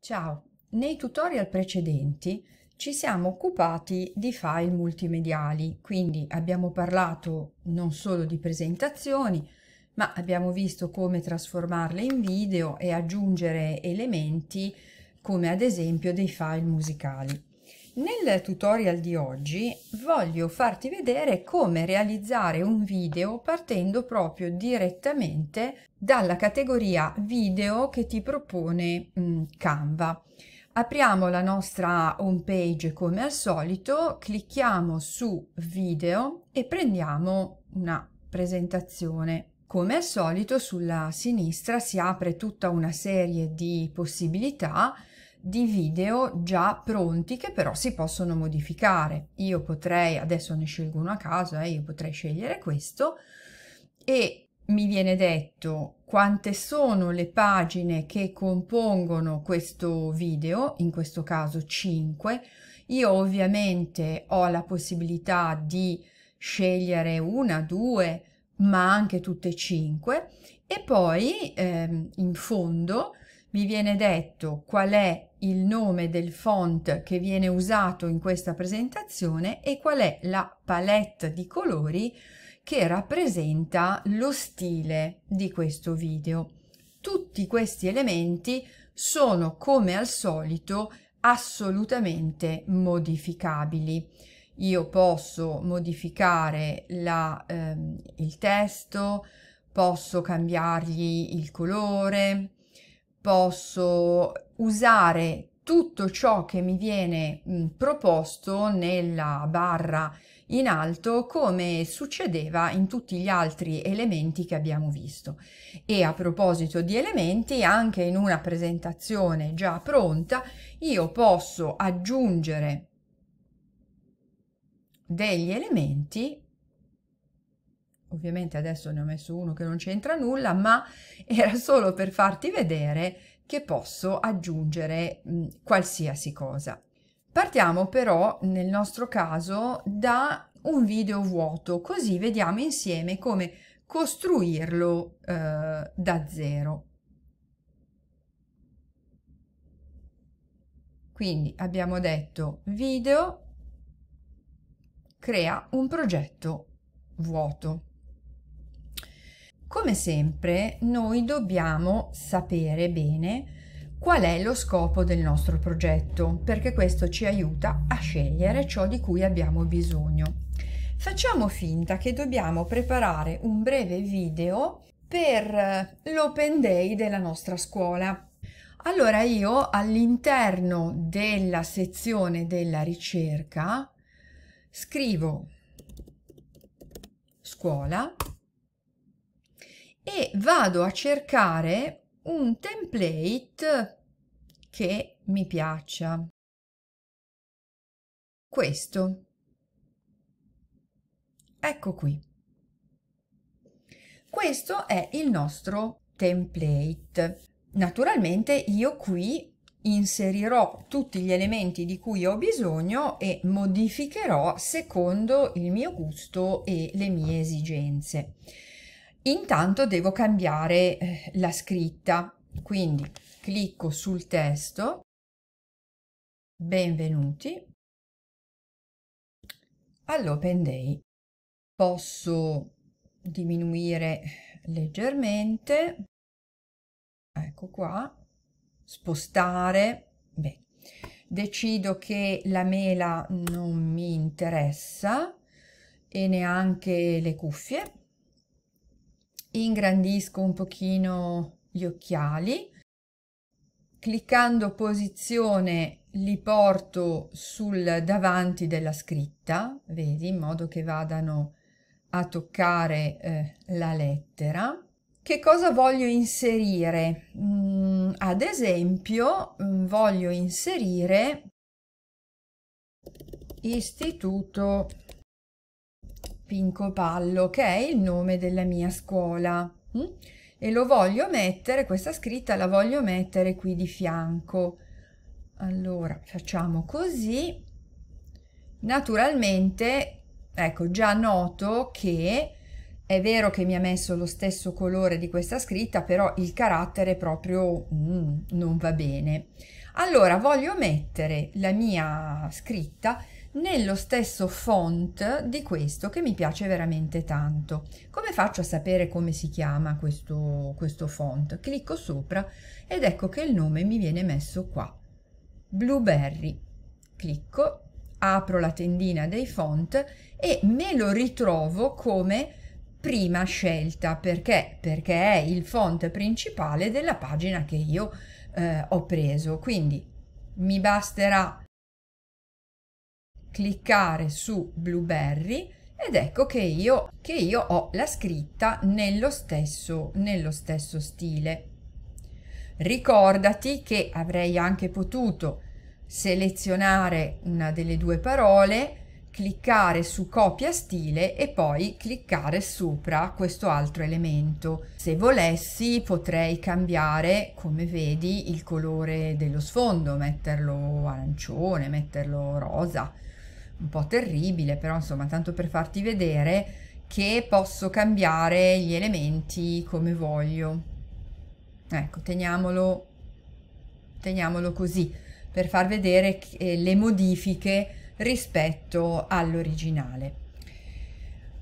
Ciao, nei tutorial precedenti ci siamo occupati di file multimediali, quindi abbiamo parlato non solo di presentazioni, ma abbiamo visto come trasformarle in video e aggiungere elementi come ad esempio dei file musicali. Nel tutorial di oggi voglio farti vedere come realizzare un video partendo proprio direttamente dalla categoria video che ti propone mm, Canva. Apriamo la nostra home page come al solito, clicchiamo su video e prendiamo una presentazione. Come al solito sulla sinistra si apre tutta una serie di possibilità di video già pronti che però si possono modificare. Io potrei, adesso ne scelgo uno a caso, eh, io potrei scegliere questo e mi viene detto quante sono le pagine che compongono questo video, in questo caso 5. Io ovviamente ho la possibilità di scegliere una, due, ma anche tutte e cinque e poi ehm, in fondo mi viene detto qual è il nome del font che viene usato in questa presentazione e qual è la palette di colori che rappresenta lo stile di questo video. Tutti questi elementi sono come al solito assolutamente modificabili. Io posso modificare la, ehm, il testo, posso cambiargli il colore, posso usare tutto ciò che mi viene mh, proposto nella barra in alto come succedeva in tutti gli altri elementi che abbiamo visto. E a proposito di elementi, anche in una presentazione già pronta, io posso aggiungere degli elementi Ovviamente adesso ne ho messo uno che non c'entra nulla, ma era solo per farti vedere che posso aggiungere mh, mm, qualsiasi cosa. Partiamo però nel nostro caso da un video vuoto, così vediamo insieme come costruirlo eh, da zero. Quindi abbiamo detto video crea un progetto vuoto. Come sempre, noi dobbiamo sapere bene qual è lo scopo del nostro progetto, perché questo ci aiuta a scegliere ciò di cui abbiamo bisogno. Facciamo finta che dobbiamo preparare un breve video per eh, l'open day della nostra scuola. Allora io all'interno della sezione della ricerca scrivo scuola e vado a cercare un template che mi piaccia. Questo. Ecco qui. Questo è il nostro template. Naturalmente io qui inserirò tutti gli elementi di cui ho bisogno e modificherò secondo il mio gusto e le mie esigenze. Intanto devo cambiare eh, la scritta, quindi clicco sul testo, benvenuti all'Open Day. Posso diminuire leggermente, ecco qua, spostare, Beh, decido che la mela non mi interessa e neanche le cuffie, ingrandisco un pochino gli occhiali, cliccando posizione li porto sul davanti della scritta, vedi, in modo che vadano a toccare eh, la lettera. Che cosa voglio inserire? Mm, ad esempio, mm, voglio inserire istituto Pinco Pallo, che è il nome della mia scuola. Mm? E lo voglio mettere, questa scritta la voglio mettere qui di fianco. Allora, facciamo così. Naturalmente, ecco, già noto che è vero che mi ha messo lo stesso colore di questa scritta, però il carattere proprio mm, non va bene. Allora, voglio mettere la mia scritta nello stesso font di questo che mi piace veramente tanto. Come faccio a sapere come si chiama questo, questo font? Clicco sopra ed ecco che il nome mi viene messo qua, Blueberry. Clicco, apro la tendina dei font e me lo ritrovo come prima scelta perché perché è il font principale della pagina che io eh, ho preso quindi mi basterà cliccare su Blueberry ed ecco che io, che io ho la scritta nello stesso, nello stesso stile. Ricordati che avrei anche potuto selezionare una delle due parole, cliccare su copia stile e poi cliccare sopra questo altro elemento. Se volessi potrei cambiare, come vedi, il colore dello sfondo, metterlo arancione, metterlo rosa, un po' terribile, però insomma tanto per farti vedere che posso cambiare gli elementi come voglio. Ecco, teniamolo, teniamolo così per far vedere eh, le modifiche rispetto all'originale.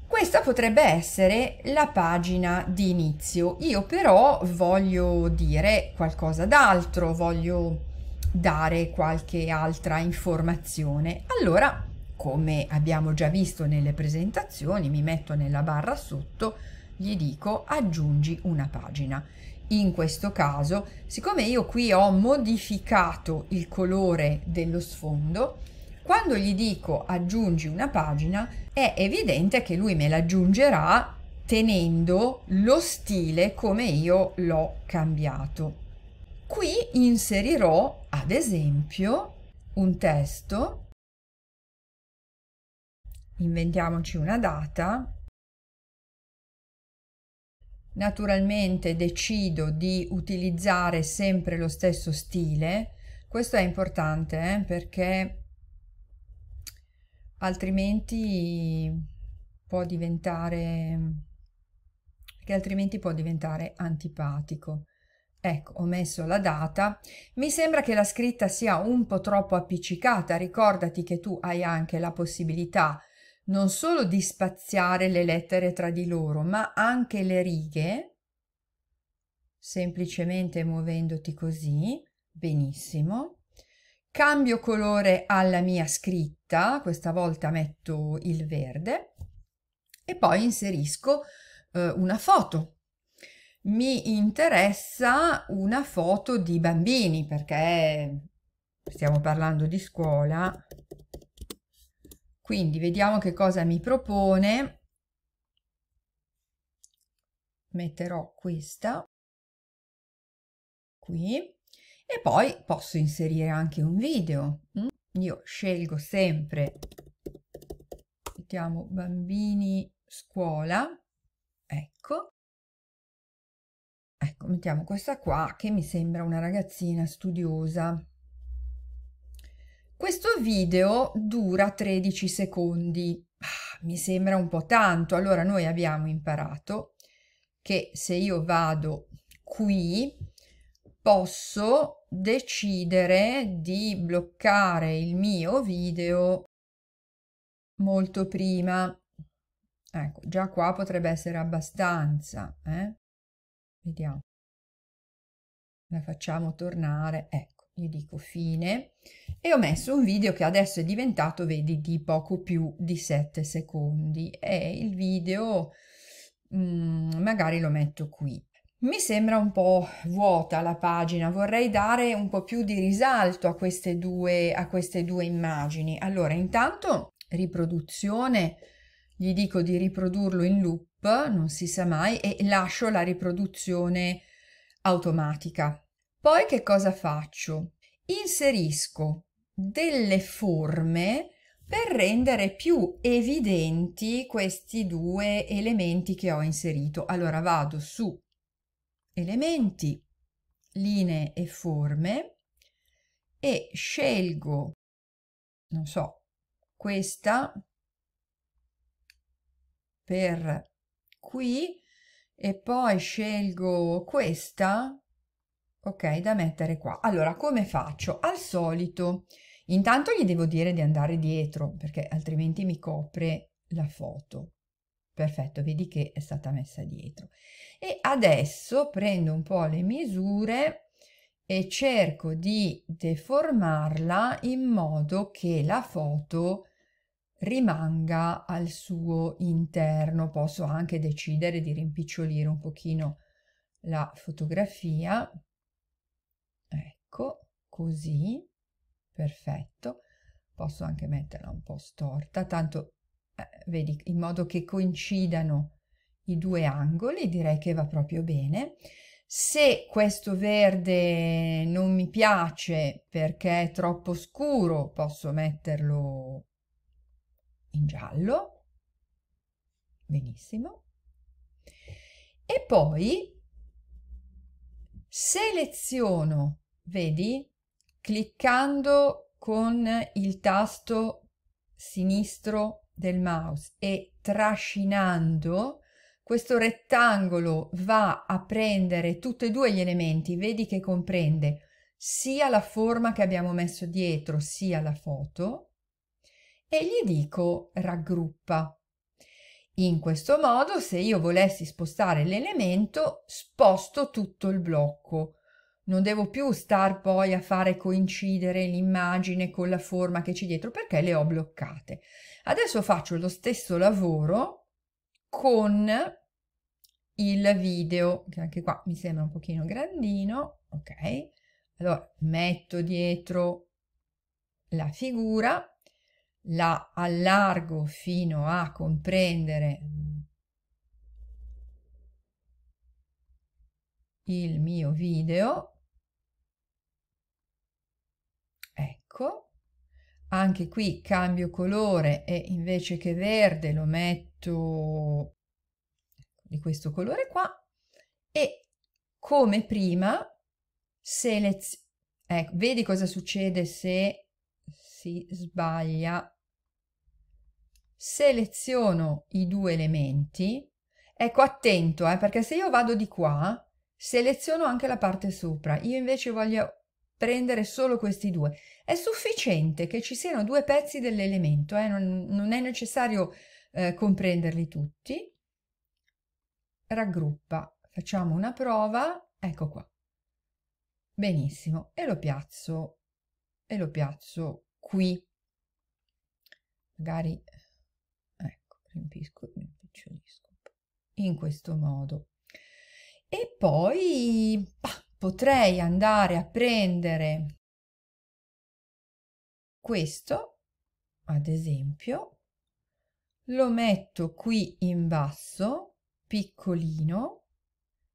Questa potrebbe essere la pagina di inizio. Io però voglio dire qualcosa d'altro, voglio dare qualche altra informazione. Allora come abbiamo già visto nelle presentazioni, mi metto nella barra sotto, gli dico aggiungi una pagina. In questo caso, siccome io qui ho modificato il colore dello sfondo, quando gli dico aggiungi una pagina, è evidente che lui me l'aggiungerà tenendo lo stile come io l'ho cambiato. Qui inserirò, ad esempio, un testo inventiamoci una data, naturalmente decido di utilizzare sempre lo stesso stile, questo è importante eh, perché altrimenti può diventare che altrimenti può diventare antipatico. Ecco, ho messo la data. Mi sembra che la scritta sia un po' troppo appiccicata. Ricordati che tu hai anche la possibilità non solo di spaziare le lettere tra di loro, ma anche le righe, semplicemente muovendoti così, benissimo. Cambio colore alla mia scritta, questa volta metto il verde e poi inserisco eh, una foto mi interessa una foto di bambini perché stiamo parlando di scuola quindi vediamo che cosa mi propone. Metterò questa qui e poi posso inserire anche un video. Mm? Io scelgo sempre, mettiamo bambini scuola, ecco. Ecco, mettiamo questa qua che mi sembra una ragazzina studiosa. Questo video dura 13 secondi, ah, mi sembra un po' tanto, allora noi abbiamo imparato che se io vado qui posso decidere di bloccare il mio video molto prima. Ecco, già qua potrebbe essere abbastanza, eh? Vediamo. La facciamo tornare, ecco, gli dico fine e ho messo un video che adesso è diventato, vedi, di poco più di 7 secondi. E il video mh, mm, magari lo metto qui. Mi sembra un po' vuota la pagina, vorrei dare un po' più di risalto a queste due, a queste due immagini. Allora, intanto riproduzione, gli dico di riprodurlo in loop, non si sa mai, e lascio la riproduzione automatica. Poi che cosa faccio? Inserisco delle forme per rendere più evidenti questi due elementi che ho inserito. Allora vado su elementi, linee e forme e scelgo, non so, questa per qui e poi scelgo questa ok da mettere qua allora come faccio al solito intanto gli devo dire di andare dietro perché altrimenti mi copre la foto perfetto vedi che è stata messa dietro e adesso prendo un po le misure e cerco di deformarla in modo che la foto rimanga al suo interno posso anche decidere di rimpicciolire un pochino la fotografia Ecco, così, perfetto. Posso anche metterla un po' storta, tanto eh, vedi, in modo che coincidano i due angoli, direi che va proprio bene. Se questo verde non mi piace perché è troppo scuro, posso metterlo in giallo. Benissimo. E poi seleziono vedi, cliccando con il tasto sinistro del mouse e trascinando, questo rettangolo va a prendere tutti e due gli elementi, vedi che comprende sia la forma che abbiamo messo dietro sia la foto e gli dico raggruppa. In questo modo se io volessi spostare l'elemento sposto tutto il blocco non devo più star poi a fare coincidere l'immagine con la forma che c'è dietro perché le ho bloccate. Adesso faccio lo stesso lavoro con il video, che anche qua mi sembra un pochino grandino, ok? Allora metto dietro la figura, la allargo fino a comprendere il mio video bianco, anche qui cambio colore e invece che verde lo metto di questo colore qua e come prima seleziono, ecco, vedi cosa succede se si sbaglia, seleziono i due elementi, ecco attento eh, perché se io vado di qua seleziono anche la parte sopra, io invece voglio prendere solo questi due. È sufficiente che ci siano due pezzi dell'elemento, eh? non, non, è necessario eh, comprenderli tutti. Raggruppa, facciamo una prova, ecco qua. Benissimo, e lo piazzo, e lo piazzo qui. Magari, ecco, rimpisco, rimpicciolisco in questo modo. E poi, bah, potrei andare a prendere questo, ad esempio, lo metto qui in basso, piccolino,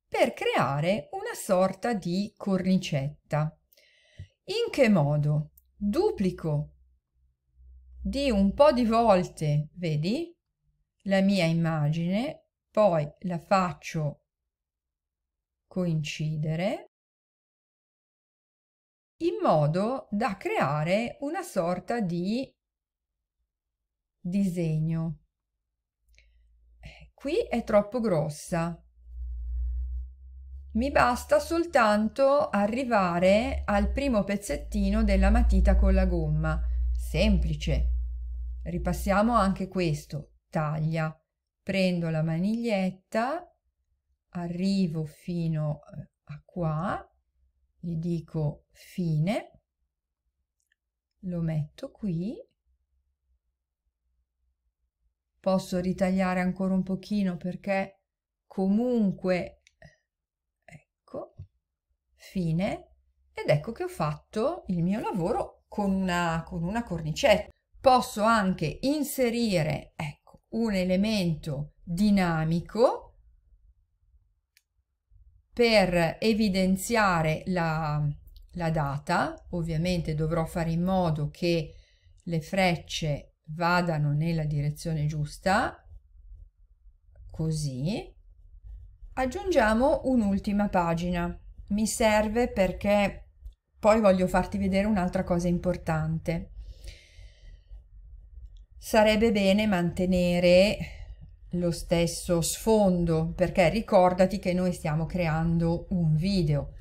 per creare una sorta di cornicetta. In che modo? Duplico di un po' di volte, vedi, la mia immagine, poi la faccio coincidere in modo da creare una sorta di disegno. Eh, qui è troppo grossa. Mi basta soltanto arrivare al primo pezzettino della matita con la gomma. Semplice. Ripassiamo anche questo. Taglia. Prendo la maniglietta, arrivo fino eh, a qua gli dico fine, lo metto qui, posso ritagliare ancora un pochino perché comunque, ecco, fine, ed ecco che ho fatto il mio lavoro con una, con una cornicetta. Posso anche inserire, ecco, un elemento dinamico per evidenziare la, la data, ovviamente dovrò fare in modo che le frecce vadano nella direzione giusta, così. Aggiungiamo un'ultima pagina, mi serve perché poi voglio farti vedere un'altra cosa importante. Sarebbe bene mantenere lo stesso sfondo perché ricordati che noi stiamo creando un video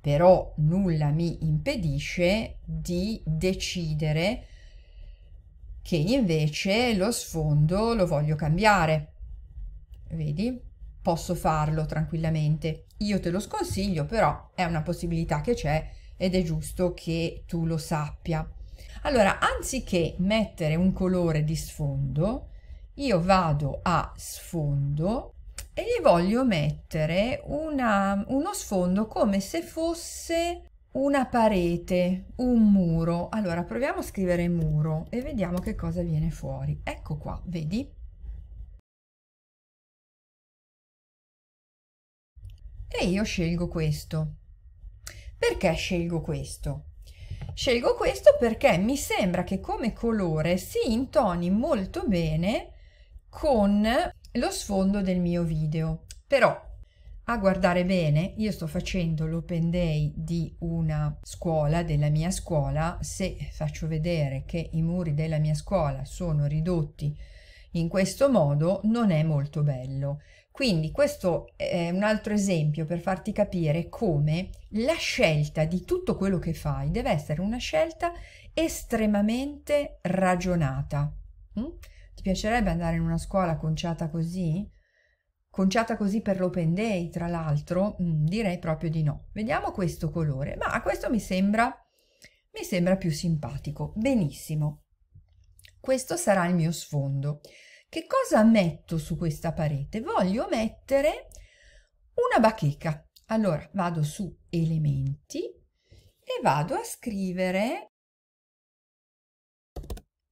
però nulla mi impedisce di decidere che invece lo sfondo lo voglio cambiare vedi posso farlo tranquillamente io te lo sconsiglio però è una possibilità che c'è ed è giusto che tu lo sappia allora anziché mettere un colore di sfondo io vado a sfondo e gli voglio mettere una, uno sfondo come se fosse una parete, un muro. Allora proviamo a scrivere muro e vediamo che cosa viene fuori. Ecco qua, vedi? E io scelgo questo. Perché scelgo questo? Scelgo questo perché mi sembra che come colore si intoni molto bene con lo sfondo del mio video. Però a guardare bene, io sto facendo l'open day di una scuola, della mia scuola, se faccio vedere che i muri della mia scuola sono ridotti in questo modo non è molto bello. Quindi questo è un altro esempio per farti capire come la scelta di tutto quello che fai deve essere una scelta estremamente ragionata. Mm? Ti piacerebbe andare in una scuola conciata così? conciata così per l'open day, tra l'altro, mm, direi proprio di no. Vediamo questo colore, ma questo mi sembra, mi sembra più simpatico. Benissimo. Questo sarà il mio sfondo. Che cosa metto su questa parete? Voglio mettere una bacheca. Allora, vado su elementi e vado a scrivere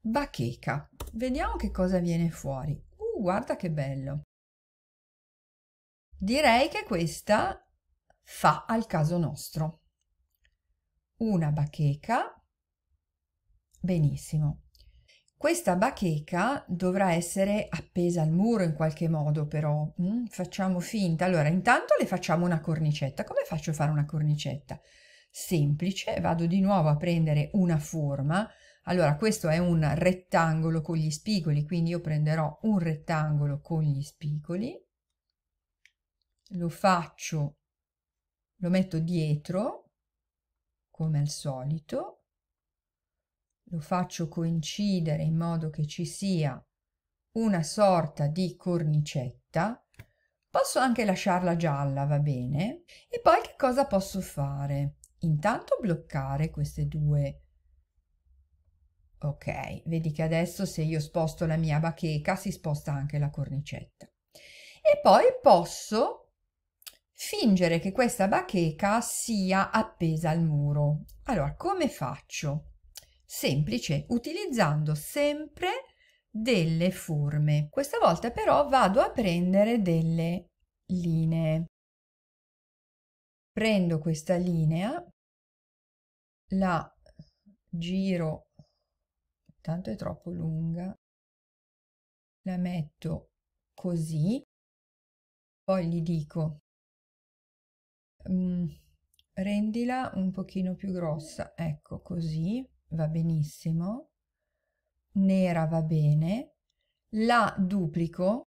bacheca. Vediamo che cosa viene fuori. Uh, guarda che bello. Direi che questa fa al caso nostro. Una bacheca. Benissimo. Questa bacheca dovrà essere appesa al muro in qualche modo però, mm, facciamo finta. Allora intanto le facciamo una cornicetta. Come faccio a fare una cornicetta? Semplice, vado di nuovo a prendere una forma, allora, questo è un rettangolo con gli spigoli, quindi io prenderò un rettangolo con gli spigoli, lo faccio, lo metto dietro, come al solito, lo faccio coincidere in modo che ci sia una sorta di cornicetta, posso anche lasciarla gialla, va bene? E poi che cosa posso fare? Intanto bloccare queste due Ok, vedi che adesso se io sposto la mia bacheca si sposta anche la cornicetta. E poi posso fingere che questa bacheca sia appesa al muro. Allora, come faccio? Semplice, utilizzando sempre delle forme. Questa volta però vado a prendere delle linee. Prendo questa linea, la giro tanto è troppo lunga. La metto così, poi gli dico mm, rendila un pochino più grossa, ecco così, va benissimo, nera va bene, la duplico,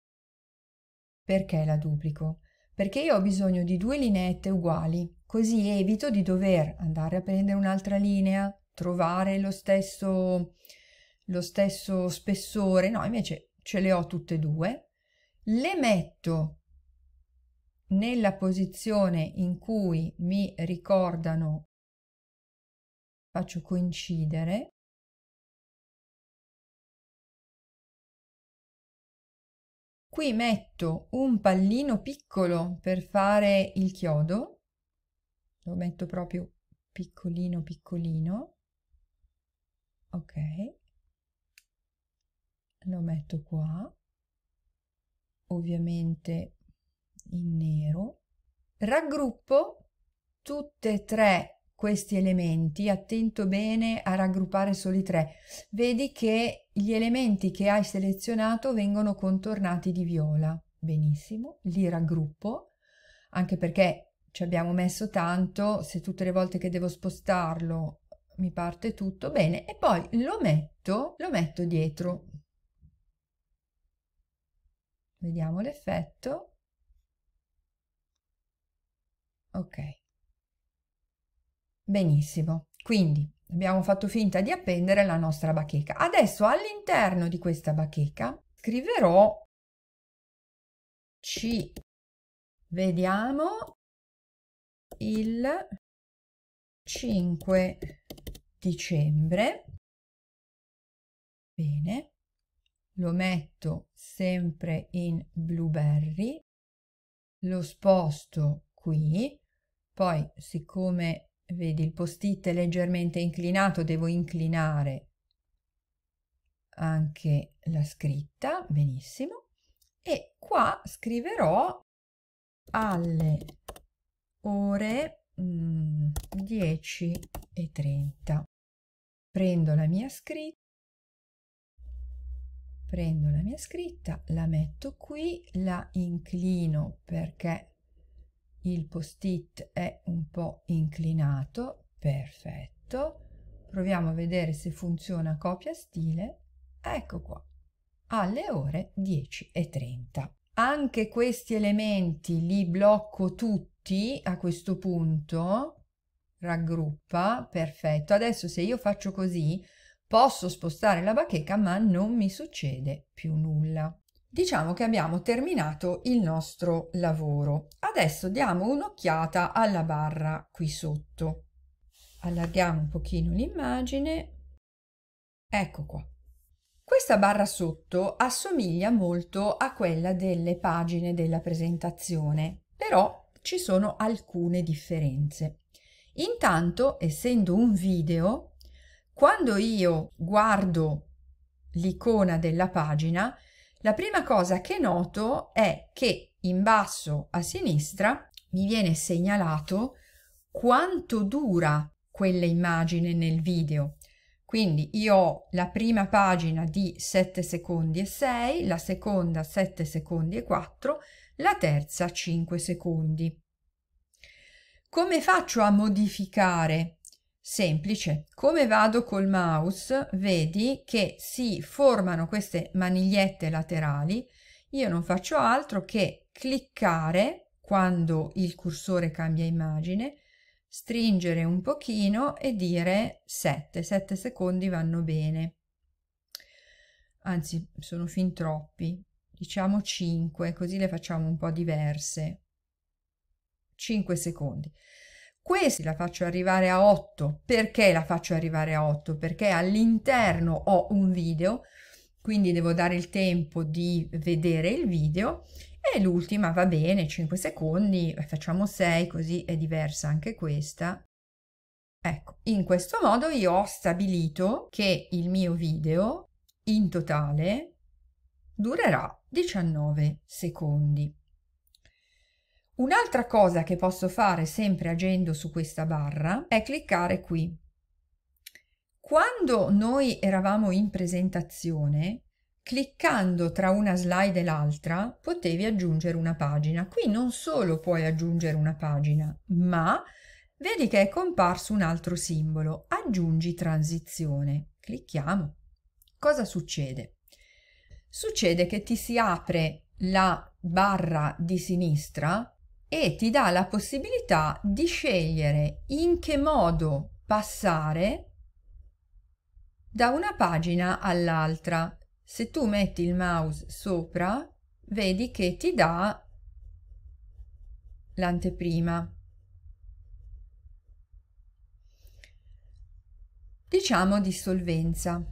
perché la duplico? Perché io ho bisogno di due lineette uguali, così evito di dover andare a prendere un'altra linea, trovare lo stesso, lo stesso spessore, no, invece ce le ho tutte e due, le metto nella posizione in cui mi ricordano, faccio coincidere, Qui metto un pallino piccolo per fare il chiodo, lo metto proprio piccolino piccolino, ok, lo metto qua ovviamente in nero raggruppo tutte e tre questi elementi attento bene a raggruppare soli tre vedi che gli elementi che hai selezionato vengono contornati di viola benissimo li raggruppo anche perché ci abbiamo messo tanto se tutte le volte che devo spostarlo mi parte tutto bene e poi lo metto lo metto dietro Vediamo l'effetto. Ok. Benissimo. Quindi abbiamo fatto finta di appendere la nostra bacheca. Adesso all'interno di questa bacheca scriverò ci vediamo il 5 dicembre. Bene lo metto sempre in blueberry, lo sposto qui, poi siccome vedi il post-it è leggermente inclinato devo inclinare anche la scritta, benissimo, e qua scriverò alle ore 10 mm, e 30. Prendo la mia scritta prendo la mia scritta, la metto qui, la inclino perché il post-it è un po' inclinato, perfetto. Proviamo a vedere se funziona copia stile. Ecco qua, alle ore 10.30. Anche questi elementi li blocco tutti a questo punto, raggruppa, perfetto. Adesso se io faccio così, Posso spostare la bacheca ma non mi succede più nulla. Diciamo che abbiamo terminato il nostro lavoro. Adesso diamo un'occhiata alla barra qui sotto. Allarghiamo un pochino l'immagine. Ecco qua. Questa barra sotto assomiglia molto a quella delle pagine della presentazione, però ci sono alcune differenze. Intanto, essendo un video, quando io guardo l'icona della pagina, la prima cosa che noto è che in basso a sinistra mi viene segnalato quanto dura quell'immagine nel video. Quindi io ho la prima pagina di 7 secondi e 6, la seconda 7 secondi e 4, la terza 5 secondi. Come faccio a modificare semplice. Come vado col mouse, vedi che si formano queste manigliette laterali. Io non faccio altro che cliccare quando il cursore cambia immagine, stringere un pochino e dire 7, 7 secondi vanno bene. Anzi, sono fin troppi. Diciamo 5, così le facciamo un po' diverse. 5 secondi. Questi la faccio arrivare a 8. Perché la faccio arrivare a 8? Perché all'interno ho un video, quindi devo dare il tempo di vedere il video e l'ultima va bene, 5 secondi, eh, facciamo 6 così è diversa anche questa. Ecco, in questo modo io ho stabilito che il mio video in totale durerà 19 secondi. Un'altra cosa che posso fare sempre agendo su questa barra è cliccare qui. Quando noi eravamo in presentazione, cliccando tra una slide e l'altra potevi aggiungere una pagina. Qui non solo puoi aggiungere una pagina, ma vedi che è comparso un altro simbolo, aggiungi transizione. Clicchiamo. Cosa succede? Succede che ti si apre la barra di sinistra e ti dà la possibilità di scegliere in che modo passare da una pagina all'altra. Se tu metti il mouse sopra, vedi che ti dà l'anteprima. Diciamo dissolvenza.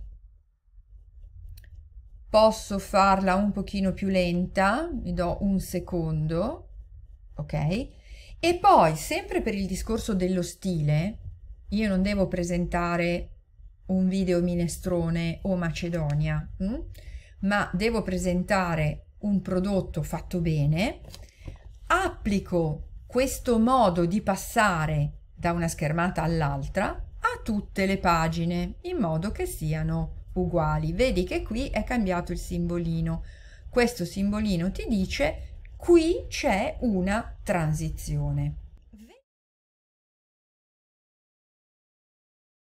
Posso farla un pochino più lenta, mi do un secondo ok? E poi, sempre per il discorso dello stile, io non devo presentare un video minestrone o macedonia, mh? Mm? ma devo presentare un prodotto fatto bene, applico questo modo di passare da una schermata all'altra a tutte le pagine in modo che siano uguali. Vedi che qui è cambiato il simbolino. Questo simbolino ti dice Qui c'è una transizione.